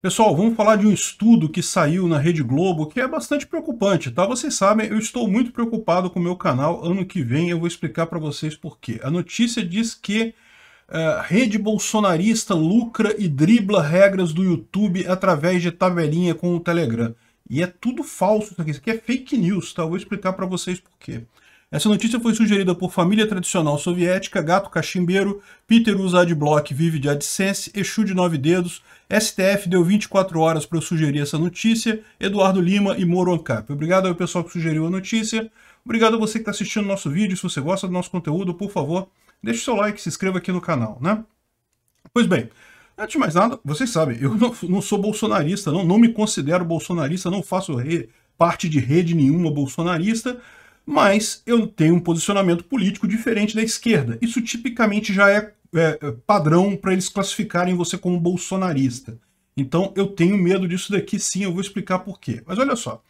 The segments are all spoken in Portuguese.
Pessoal, vamos falar de um estudo que saiu na Rede Globo que é bastante preocupante, tá? Vocês sabem, eu estou muito preocupado com o meu canal. Ano que vem eu vou explicar para vocês por quê. A notícia diz que uh, rede bolsonarista lucra e dribla regras do YouTube através de tabelinha com o Telegram. E é tudo falso isso aqui. Isso aqui é fake news, tá? Eu vou explicar para vocês por quê. Essa notícia foi sugerida por Família Tradicional Soviética, Gato Cachimbeiro, Peter usa Adblock, vive de AdSense, Exu de Nove Dedos, STF deu 24 horas para eu sugerir essa notícia, Eduardo Lima e Moro Ancap. Obrigado ao pessoal que sugeriu a notícia, obrigado a você que está assistindo o nosso vídeo, se você gosta do nosso conteúdo, por favor, deixe seu like, se inscreva aqui no canal, né? Pois bem, Antes de mais nada, vocês sabem, eu não, não, sou bolsonarista, não, não me considero bolsonarista, não faço re, parte de rede nenhuma bolsonarista, mas eu tenho um posicionamento político diferente da esquerda. Isso tipicamente já é, é, é padrão para eles classificarem você como bolsonarista. Então eu tenho medo disso daqui, sim, eu vou explicar por quê. Mas olha só,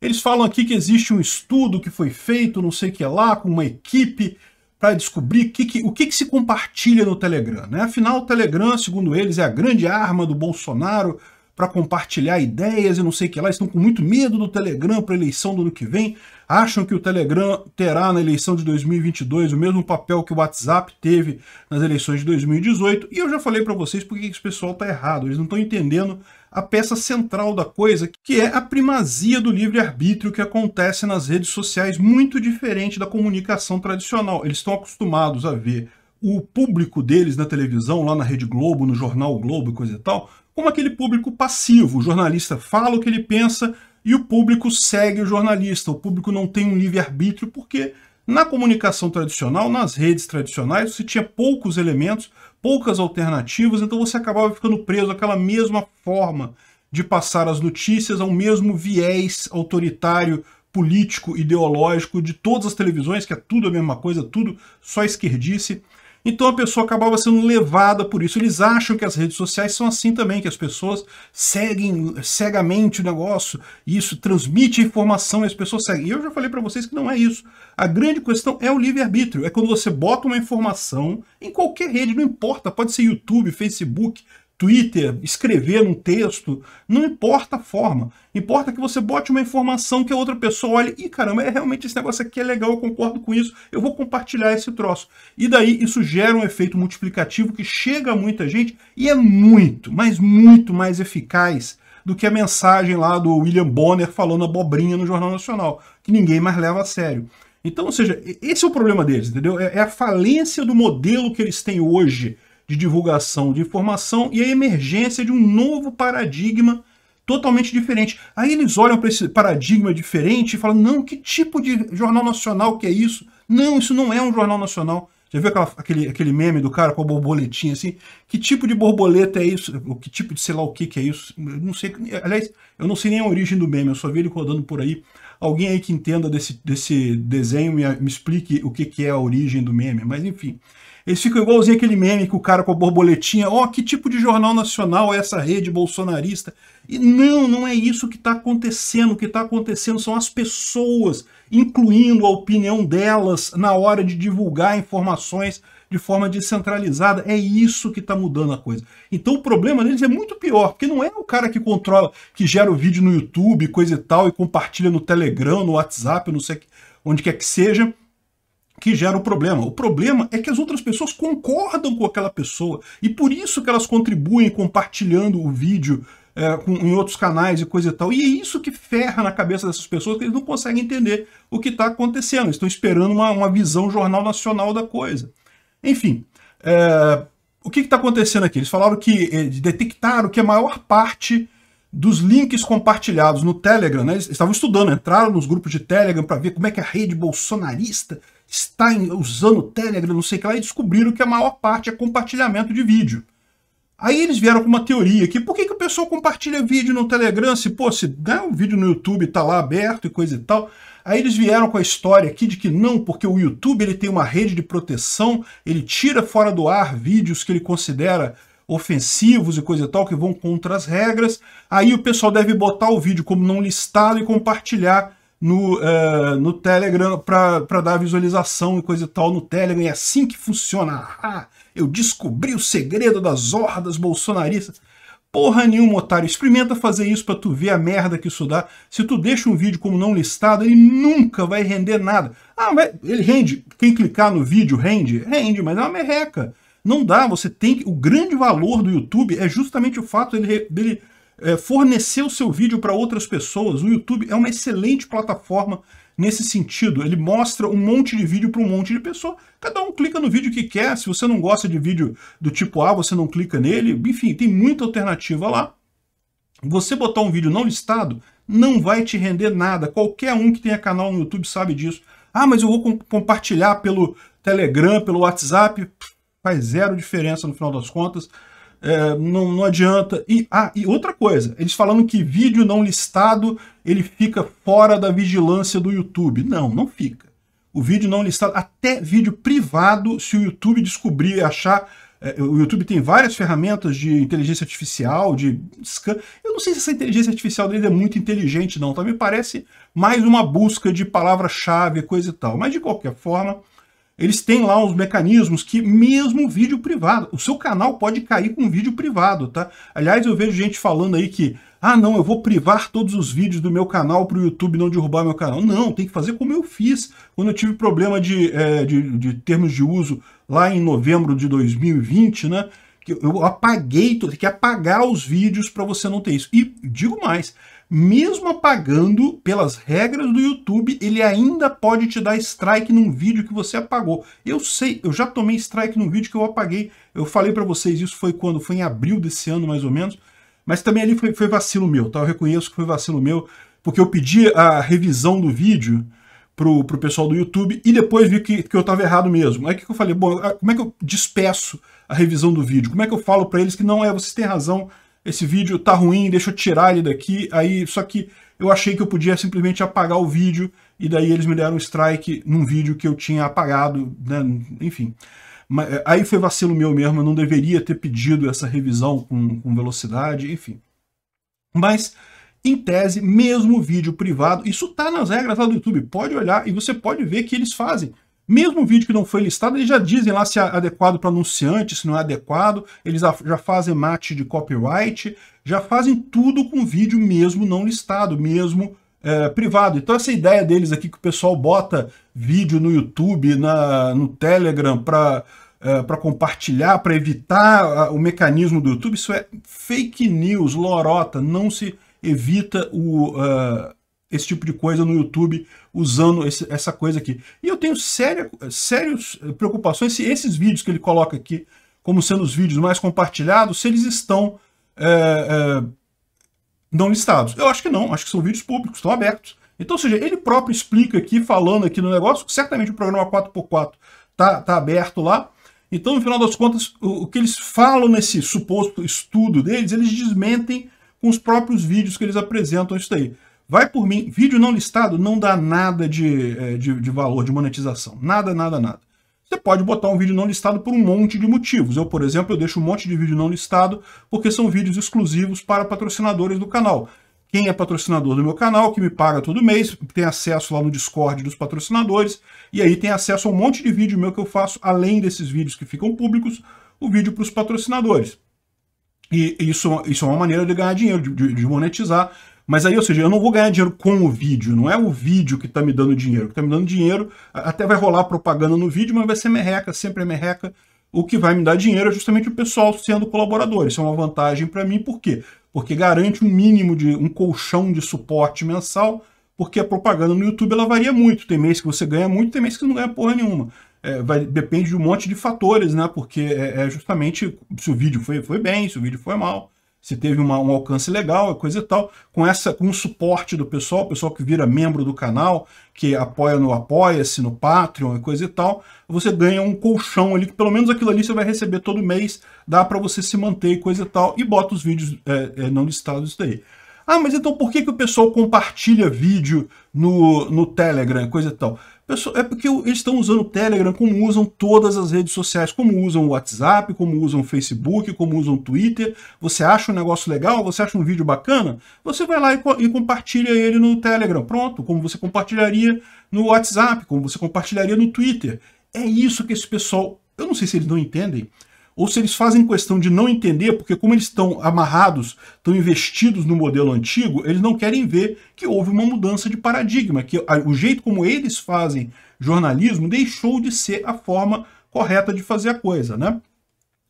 eles falam aqui que existe um estudo que foi feito, não sei o que é lá, com uma equipe para descobrir que que, o que, que, se compartilha no Telegram. Né? Afinal, o Telegram, segundo eles, é a grande arma do Bolsonaro para compartilhar ideias e não sei o que lá. Estão com muito medo do Telegram para a eleição do ano que vem. Acham que o Telegram terá na eleição de 2022 o mesmo papel que o WhatsApp teve nas eleições de 2018. E eu já falei para vocês porque esse pessoal está errado. Eles não estão entendendo a peça central da coisa, que é a primazia do livre-arbítrio que acontece nas redes sociais, muito diferente da comunicação tradicional. Eles estão acostumados a ver o público deles na televisão, lá na Rede Globo, no jornal Globo e coisa e tal, como aquele público passivo. O jornalista fala o que ele pensa e o público segue o jornalista. O público não tem um livre-arbítrio porque na comunicação tradicional, nas redes tradicionais, você tinha poucos elementos, poucas alternativas, então você acabava ficando preso àquela mesma forma de passar as notícias, ao mesmo viés autoritário, político, ideológico de todas as televisões, que é tudo a mesma coisa, tudo só esquerdice. Então a pessoa acabava sendo levada por isso. Eles acham que as redes sociais são assim também, que as pessoas seguem cegamente o negócio, e isso transmite informação e as pessoas seguem. E eu já falei para vocês que não é isso. A grande questão é o livre-arbítrio. É quando você bota uma informação em qualquer rede, não importa, pode ser YouTube, Facebook, Twitter, escrever um texto, não importa a forma. Importa que você bote uma informação que a outra pessoa olhe e caramba, é realmente esse negócio aqui é legal, eu concordo com isso, eu vou compartilhar esse troço. E daí isso gera um efeito multiplicativo que chega a muita gente e é muito, mas muito mais eficaz do que a mensagem lá do William Bonner falando abobrinha no Jornal Nacional, que ninguém mais leva a sério. Então, ou seja, esse é o problema deles, entendeu? É, é a falência do modelo que eles têm hoje de divulgação de informação e a emergência de um novo paradigma totalmente diferente. Aí eles olham para esse paradigma diferente e falam: não, que tipo de jornal nacional que é isso? Não, isso não é um jornal nacional. Já viu aquela, aquele, aquele meme do cara com a borboletinha assim? Que tipo de borboleta é isso? O que tipo de sei lá o que que é isso? Eu não sei. Aliás, eu não sei nem a origem do meme, eu só vi ele rodando por aí. Alguém aí que entenda desse, desse desenho me, me explique o que, que é a origem do meme, mas enfim. Eles ficam igualzinho aquele meme que o cara com a borboletinha, ó, oh, que tipo de jornal nacional é essa rede bolsonarista? E não, não é isso que está acontecendo. O que está acontecendo são as pessoas, incluindo a opinião delas na hora de divulgar informações de forma descentralizada. É isso que está mudando a coisa. Então o problema deles é muito pior, porque não é o cara que controla, que gera o vídeo no YouTube, coisa e tal, e compartilha no Telegram, no WhatsApp, não sei onde quer que seja que gera o problema. O problema é que as outras pessoas concordam com aquela pessoa e por isso que elas contribuem compartilhando o vídeo é, com, em outros canais e coisa e tal. E é isso que ferra na cabeça dessas pessoas, que eles não conseguem entender o que está acontecendo. Eles estão esperando uma, uma visão jornal nacional da coisa. Enfim, é, o que está acontecendo aqui? Eles falaram que é, detectaram que a maior parte dos links compartilhados no Telegram, né, eles estavam estudando, entraram nos grupos de Telegram para ver como é que a rede bolsonarista está usando o Telegram, não sei o que lá, e descobriram que a maior parte é compartilhamento de vídeo. Aí eles vieram com uma teoria aqui, por que, que o pessoal compartilha vídeo no Telegram se, pô, se né, um vídeo no YouTube está lá aberto e coisa e tal? Aí eles vieram com a história aqui de que não, porque o YouTube ele tem uma rede de proteção, ele tira fora do ar vídeos que ele considera ofensivos e coisa e tal, que vão contra as regras. Aí o pessoal deve botar o vídeo como não listado e compartilhar no, é, no Telegram para dar visualização e coisa e tal no Telegram. É assim que funciona. Ah, eu descobri o segredo das hordas bolsonaristas. Porra nenhuma, otário. Experimenta fazer isso para tu ver a merda que isso dá. Se tu deixa um vídeo como não listado, ele nunca vai render nada. Ah, ele rende. Quem clicar no vídeo rende? Rende, mas é uma merreca. Não dá, você tem que. O grande valor do YouTube é justamente o fato dele, dele é, fornecer o seu vídeo para outras pessoas. O YouTube é uma excelente plataforma nesse sentido. Ele mostra um monte de vídeo para um monte de pessoa. Cada um clica no vídeo que quer. Se você não gosta de vídeo do tipo A, você não clica nele. Enfim, tem muita alternativa lá. Você botar um vídeo não listado não vai te render nada. Qualquer um que tenha canal no YouTube sabe disso. Ah, mas eu vou compartilhar pelo Telegram, pelo WhatsApp. Faz zero diferença no final das contas é, não, não, adianta. E, ah, e outra coisa, eles falando que vídeo não listado ele fica fora da vigilância do YouTube. Não, não fica. O vídeo não listado, até vídeo privado, se o YouTube descobrir e achar é, o YouTube tem várias ferramentas de inteligência artificial, de scan. Eu não sei se essa inteligência artificial dele é muito inteligente, não. Tá? Me parece mais uma busca de palavra-chave, coisa e tal. Mas, de qualquer forma, eles têm lá uns mecanismos que mesmo vídeo privado, o seu canal pode cair com vídeo privado, tá? Aliás, eu vejo gente falando aí que, ah não, eu vou privar todos os vídeos do meu canal para o YouTube não derrubar meu canal. Não, tem que fazer como eu fiz quando eu tive problema de, é, de, de termos de uso lá em novembro de 2020, né? Eu apaguei, tem que apagar os vídeos para você não ter isso. E digo mais, mesmo apagando pelas regras do YouTube, ele ainda pode te dar strike num vídeo que você apagou. Eu sei, eu já tomei strike num vídeo que eu apaguei. Eu falei para vocês isso foi quando? Foi em abril desse ano, mais ou menos. Mas também ali foi, foi vacilo meu, tá? Eu reconheço que foi vacilo meu, porque eu pedi a revisão do vídeo pro, pro pessoal do YouTube e depois vi que, que eu estava errado mesmo. Aí que, que eu falei, bom, como é que eu despeço a revisão do vídeo? Como é que eu falo para eles que não é, vocês têm razão, esse vídeo tá ruim, deixa eu tirar ele daqui. Aí, só que eu achei que eu podia simplesmente apagar o vídeo e daí eles me deram um strike num vídeo que eu tinha apagado, né? enfim. Mas, eh, aí foi vacilo meu mesmo, eu não deveria ter pedido essa revisão com, com velocidade, enfim. Mas, em tese, mesmo vídeo privado, isso tá nas regras lá do YouTube, pode olhar e você pode ver que eles fazem mesmo o vídeo que não foi listado, eles já dizem lá se é adequado para anunciante, se não é adequado, eles já fazem mate de copyright, já fazem tudo com vídeo mesmo não listado, mesmo é, privado. Então essa ideia deles aqui que o pessoal bota vídeo no YouTube, na, no Telegram para é, para compartilhar, para evitar o mecanismo do YouTube, isso é fake news, lorota, não se evita o, uh, esse tipo de coisa no YouTube usando esse, essa coisa aqui. E eu tenho sérias eh, preocupações se esses vídeos que ele coloca aqui, como sendo os vídeos mais compartilhados, se eles estão é, é, não listados. Eu acho que não, acho que são vídeos públicos, estão abertos. Então, ou seja, ele próprio explica aqui, falando aqui no negócio, certamente o programa 4x4 está tá aberto lá. Então, no final das contas, o, o que eles falam nesse suposto estudo deles, eles desmentem com os próprios vídeos que eles apresentam isso daí. Vai por mim, vídeo não listado não dá nada de, eh, de, de, valor, de monetização. Nada, nada, nada. Você pode botar um vídeo não listado por um monte de motivos. Eu, por exemplo, eu deixo um monte de vídeo não listado porque são vídeos exclusivos para patrocinadores do canal. Quem é patrocinador do meu canal, que me paga todo mês, tem acesso lá no Discord dos patrocinadores, e aí tem acesso a um monte de vídeo meu que eu faço, além desses vídeos que ficam públicos, o vídeo para os patrocinadores. E isso, isso é uma maneira de ganhar dinheiro, de, de monetizar, mas aí, ou seja, eu não vou ganhar dinheiro com o vídeo, não é o vídeo que está me dando dinheiro. O que está me dando dinheiro, até vai rolar propaganda no vídeo, mas vai ser merreca, sempre é merreca. O que vai me dar dinheiro é justamente o pessoal sendo colaborador. Isso é uma vantagem para mim, por quê? Porque garante um mínimo de um colchão de suporte mensal, porque a propaganda no YouTube ela varia muito. Tem mês que você ganha muito, tem mês que você não ganha porra nenhuma. É, vai, depende de um monte de fatores, né? Porque é, é justamente se o vídeo foi, foi bem, se o vídeo foi mal se teve uma, um alcance legal, coisa e tal, com essa com o suporte do pessoal, o pessoal que vira membro do canal, que apoia no Apoia-se, no Patreon e coisa e tal, você ganha um colchão ali, que pelo menos aquilo ali você vai receber todo mês, dá para você se manter e coisa e tal, e bota os vídeos é, é, não listados daí. Ah, mas então por que, que o pessoal compartilha vídeo no, no Telegram, coisa e tal? Pessoal, é porque eles estão usando o Telegram como usam todas as redes sociais, como usam o WhatsApp, como usam o Facebook, como usam o Twitter. Você acha um negócio legal, você acha um vídeo bacana, você vai lá e, e compartilha ele no Telegram. Pronto, como você compartilharia no WhatsApp, como você compartilharia no Twitter. É isso que esse pessoal eu não sei se eles não entendem, ou se eles fazem questão de não entender, porque como eles estão amarrados, estão investidos no modelo antigo, eles não querem ver que houve uma mudança de paradigma, que o jeito como eles fazem jornalismo deixou de ser a forma correta de fazer a coisa, né?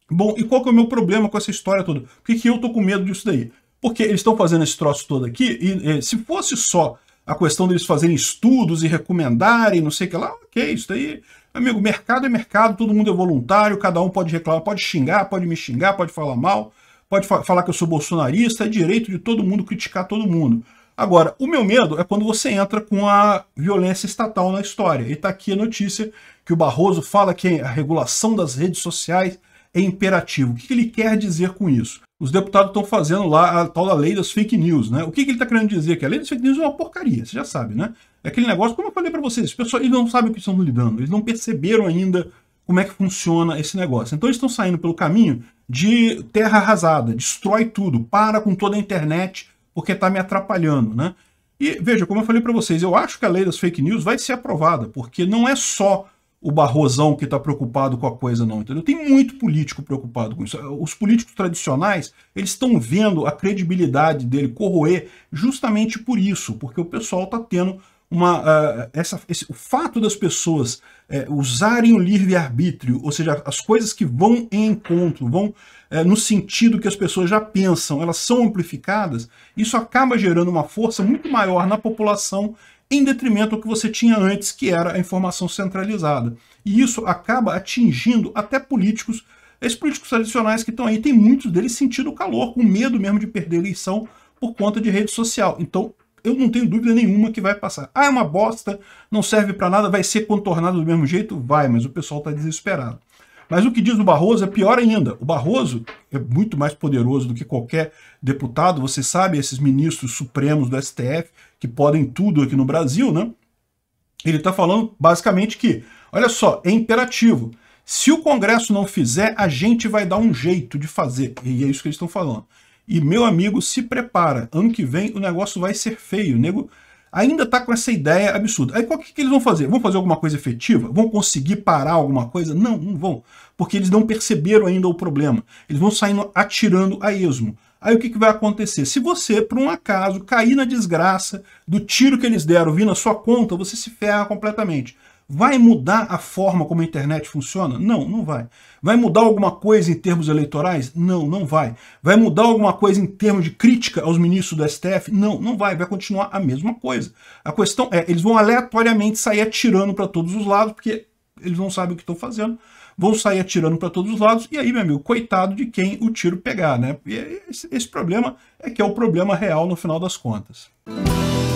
Bom, e qual que é o meu problema com essa história toda? Por que, que eu tô com medo disso daí? Porque eles estão fazendo esse troço todo aqui, e, e se fosse só a questão deles fazerem estudos e recomendarem, não sei o que lá, ok, isso daí Amigo, mercado é mercado, todo mundo é voluntário, cada um pode reclamar, pode xingar, pode me xingar, pode falar mal, pode fa falar que eu sou bolsonarista, é direito de todo mundo criticar todo mundo. Agora, o meu medo é quando você entra com a violência estatal na história. E está aqui a notícia que o Barroso fala que a regulação das redes sociais é imperativo. O que ele quer dizer com isso? Os deputados estão fazendo lá a tal da lei das fake news, né? O que ele está querendo dizer? Que a lei das fake news é uma porcaria, você já sabe, né? É aquele negócio, como eu falei para vocês, pessoas, eles não sabem o que estão lidando, eles não perceberam ainda como é que funciona esse negócio. Então eles estão saindo pelo caminho de terra arrasada, destrói tudo, para com toda a internet, porque está me atrapalhando, né? E veja, como eu falei para vocês, eu acho que a lei das fake news vai ser aprovada, porque não é só o Barrosão que está preocupado com a coisa não, entendeu? Tem muito político preocupado com isso. Os políticos tradicionais, eles estão vendo a credibilidade dele corroer justamente por isso, porque o pessoal está tendo uma, uh, essa, esse, o fato das pessoas uh, usarem o livre-arbítrio, ou seja, as coisas que vão em encontro, vão uh, no sentido que as pessoas já pensam, elas são amplificadas, isso acaba gerando uma força muito maior na população em detrimento do que você tinha antes, que era a informação centralizada. E isso acaba atingindo até políticos, esses políticos tradicionais que estão aí, tem muitos deles sentindo o calor, com medo mesmo de perder a eleição por conta de rede social. Então, eu não tenho dúvida nenhuma que vai passar. Ah, é uma bosta, não serve para nada, vai ser contornado do mesmo jeito? Vai, mas o pessoal está desesperado. Mas o que diz o Barroso é pior ainda. O Barroso é muito mais poderoso do que qualquer deputado, você sabe, esses ministros supremos do STF, que podem tudo aqui no Brasil, né? Ele está falando basicamente que, olha só, é imperativo. Se o Congresso não fizer, a gente vai dar um jeito de fazer. E é isso que eles estão falando. E meu amigo, se prepara. Ano que vem o negócio vai ser feio. O nego ainda está com essa ideia absurda. Aí qual que, que, eles vão fazer? Vão fazer alguma coisa efetiva? Vão conseguir parar alguma coisa? Não, não vão. Porque eles não perceberam ainda o problema. Eles vão saindo atirando a esmo. Aí o que, que vai acontecer? Se você, por um acaso, cair na desgraça do tiro que eles deram vir na sua conta, você se ferra completamente. Vai mudar a forma como a internet funciona? Não, não vai. Vai mudar alguma coisa em termos eleitorais? Não, não vai. Vai mudar alguma coisa em termos de crítica aos ministros do STF? Não, não vai. Vai continuar a mesma coisa. A questão é, eles vão aleatoriamente sair atirando para todos os lados, porque eles não sabem o que estão fazendo, vão sair atirando para todos os lados, e aí, meu amigo, coitado de quem o tiro pegar, né? E é, esse, esse problema é que é o problema real no final das contas. Música